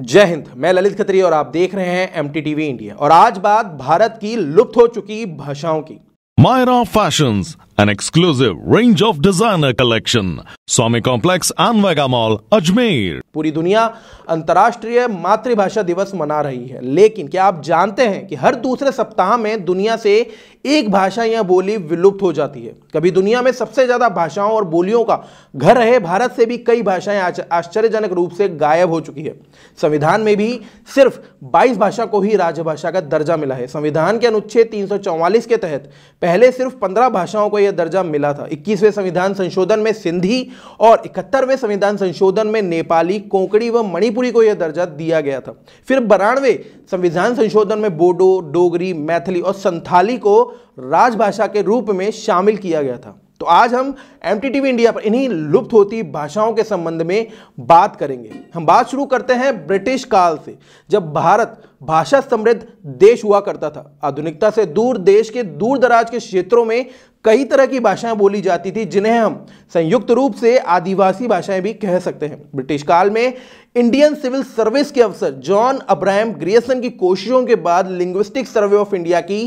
जय हिंद मैं ललित खत्री और आप देख रहे हैं एम टीवी इंडिया और आज बात भारत की लुप्त हो चुकी भाषाओं की Myra fashions an exclusive range of designer collection. Swami Complex, Anvega Mall, Ajmer. पूरी दुनिया अंतर्राष्ट्रीय मातृभाषा दिवस मना रही है लेकिन क्या आप जानते हैं कि हर दूसरे सप्ताह में दुनिया से एक भाषा या बोली विलुप्त हो जाती है कभी दुनिया में सबसे ज़्यादा भाषाओं और बोलियों का घर रहे भारत से भी कई भाषाएं आश्चर्यजनक रूप से गायब हो चुकी है संविधान में भी सिर्फ 22 भाषा को ही राजभाषा का दर्जा मिला है संविधान के अनुच्छेद 344 के तहत पहले सिर्फ 15 भाषाओं को यह दर्जा मिला था 21वें संविधान संशोधन में सिंधी और 71वें संविधान संशोधन में नेपाली कोंकणी व मणिपुरी को यह दर्जा दिया गया था फिर बरानवे संविधान संशोधन में बोडो डोगरी मैथिली और संथाली को राजभाषा के रूप में शामिल किया गया था तो आज हम एम इंडिया पर इन्हीं लुप्त होती भाषाओं के संबंध में बात करेंगे हम बात शुरू करते हैं ब्रिटिश काल से जब भारत भाषा समृद्ध देश हुआ करता था आधुनिकता से दूर देश के दूर दराज के क्षेत्रों में कई तरह की भाषाएं बोली जाती थी जिन्हें हम संयुक्त रूप से आदिवासी भाषाएं भी कह सकते हैं ब्रिटिश काल में इंडियन सिविल सर्विस के अफसर जॉन अब्राहम ग्रियसन की कोशिशों के बाद लिंग्विस्टिक सर्वे ऑफ इंडिया की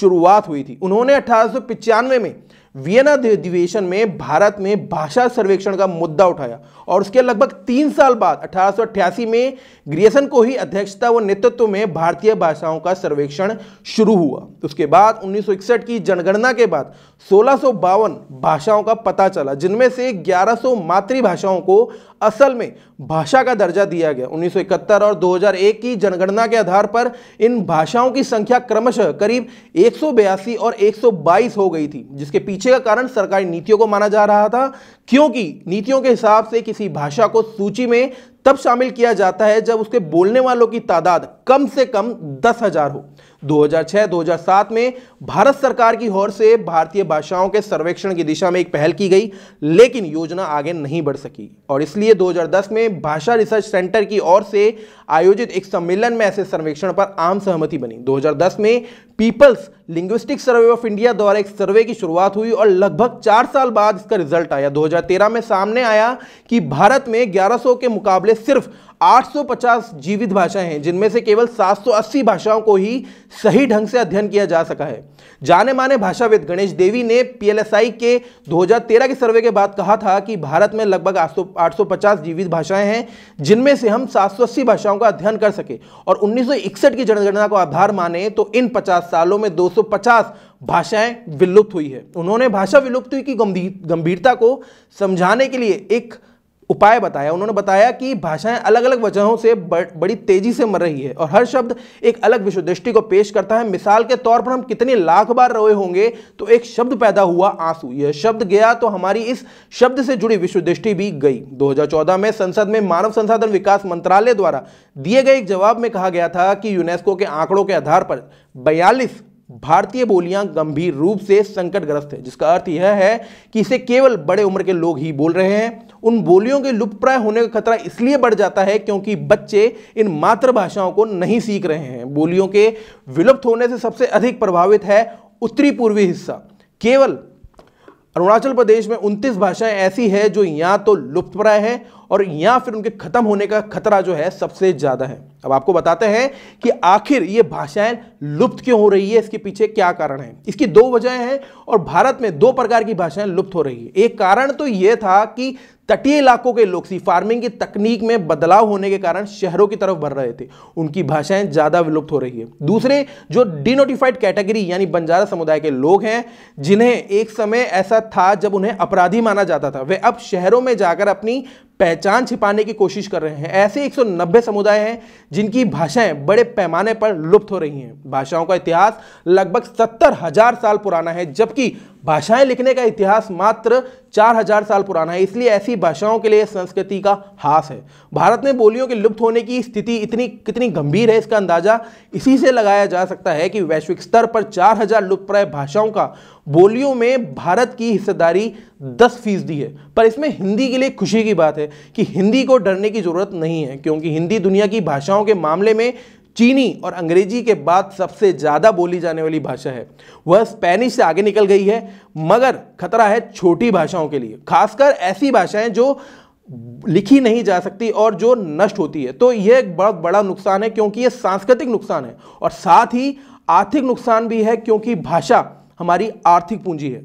शुरुआत हुई थी उन्होंने अठारह में वियना अधिवेशन में भारत में भाषा सर्वेक्षण का मुद्दा उठाया और उसके लगभग तीन साल बाद अठारह में ग्रियसन को ही अध्यक्षता व नेतृत्व में भारतीय भाषाओं का सर्वेक्षण शुरू हुआ उसके बाद 1961 की जनगणना के बाद सोलह भाषाओं का पता चला जिनमें से सौ मातृभाषाओं को असल में भाषा का दर्जा दिया गया 1971 और 2001 की जनगणना के आधार पर इन भाषाओं की संख्या क्रमशः करीब एक और 122 हो गई थी जिसके पीछे का कारण सरकारी नीतियों को माना जा रहा था क्योंकि नीतियों के हिसाब से किसी भाषा को सूची में तब शामिल किया जाता है जब उसके बोलने वालों की तादाद कम से कम दस हजार हो 2006-2007 में भारत सरकार की ओर से भारतीय भाषाओं के सर्वेक्षण की दिशा में एक पहल की गई लेकिन योजना आगे नहीं बढ़ सकी और इसलिए 2010 में भाषा रिसर्च सेंटर की ओर से आयोजित एक सम्मेलन में ऐसे सर्वेक्षण पर आम सहमति बनी 2010 में peoples linguistic survey of India द्वारा एक सर्वे की शुरुआत हुई और लगभग चार साल बाद इसका रिजल्ट आया 2013 में सामने आया कि भारत में 1100 के मुकाबले सिर्फ 850 जीवित भाषाएं हैं जिनमें से केवल 780 भाषाओं को ही सही ढंग से अध्ययन किया जा सका है जाने माने भाषाविद गणेश देवी ने पीएलएसआई के 2013 के सर्वे के बाद कहा था कि भारत में लगभग 850 जीवित भाषाएं हैं जिनमें से हम 780 भाषाओं का अध्ययन कर सके और 1961 की जनगणना को आधार माने तो इन 50 सालों में 250 भाषाएं विलुप्त हुई है उन्होंने भाषा विलुप्ति हुई की गंभीरता को समझाने के लिए एक उपाय बताया उन्होंने बताया कि भाषाएं अलग अलग वजहों से बड़ी तेजी से मर रही है और हर शब्द एक अलग विश्व दृष्टि को पेश करता है मिसाल के तौर पर हम कितने लाख बार रोए होंगे तो एक शब्द पैदा हुआ आंसू यह शब्द गया तो हमारी इस शब्द से जुड़ी विश्व दृष्टि भी गई 2014 में संसद में मानव संसाधन विकास मंत्रालय द्वारा दिए गए एक जवाब में कहा गया था कि यूनेस्को के आंकड़ों के आधार पर बयालीस भारतीय बोलियां गंभीर रूप से संकटग्रस्त है जिसका अर्थ यह है कि इसे केवल बड़े उम्र के लोग ही बोल रहे हैं उन बोलियों के लुप्तप्राय होने का खतरा इसलिए बढ़ जाता है क्योंकि बच्चे इन मातृभाषाओं को नहीं सीख रहे हैं बोलियों के विलुप्त होने से सबसे अधिक प्रभावित है उत्तरी पूर्वी हिस्सा केवल अरुणाचल प्रदेश में 29 भाषाएं ऐसी है जो या तो लुप्तप्राय हैं और या फिर उनके खत्म होने का खतरा जो है सबसे ज़्यादा है अब आपको बताते हैं कि आखिर ये भाषाएं लुप्त क्यों हो रही है इसके पीछे क्या कारण है इसकी दो वजहें हैं और भारत में दो प्रकार की भाषाएं लुप्त हो रही है एक कारण तो यह था कि तटीय इलाकों के लोग सी फार्मिंग की तकनीक में बदलाव होने के कारण शहरों की तरफ बढ़ रहे थे उनकी भाषाएं ज़्यादा विलुप्त हो रही है दूसरे जो डिनोटिफाइड कैटेगरी यानी बंजारा समुदाय के लोग हैं जिन्हें एक समय ऐसा था जब उन्हें अपराधी माना जाता था वे अब शहरों में जाकर अपनी पहचान छिपाने की कोशिश कर रहे हैं ऐसे 190 समुदाय हैं जिनकी भाषाएं बड़े पैमाने पर लुप्त हो रही हैं भाषाओं का इतिहास लगभग सत्तर हजार साल पुराना है जबकि भाषाएं लिखने का इतिहास मात्र 4000 साल पुराना है इसलिए ऐसी भाषाओं के लिए संस्कृति का हास है भारत में बोलियों के लुप्त होने की स्थिति इतनी कितनी गंभीर है इसका अंदाजा इसी से लगाया जा सकता है कि वैश्विक स्तर पर 4000 लुप्तप्राय भाषाओं का बोलियों में भारत की हिस्सेदारी 10 फीसदी है पर इसमें हिंदी के लिए खुशी की बात है कि हिंदी को डरने की जरूरत नहीं है क्योंकि हिंदी दुनिया की भाषाओं के मामले में चीनी और अंग्रेजी के बाद सबसे ज़्यादा बोली जाने वाली भाषा है वह स्पेनिश से आगे निकल गई है मगर खतरा है छोटी भाषाओं के लिए खासकर ऐसी भाषाएं जो लिखी नहीं जा सकती और जो नष्ट होती है तो यह एक बहुत बड़ा नुकसान है क्योंकि यह सांस्कृतिक नुकसान है और साथ ही आर्थिक नुकसान भी है क्योंकि भाषा हमारी आर्थिक पूंजी है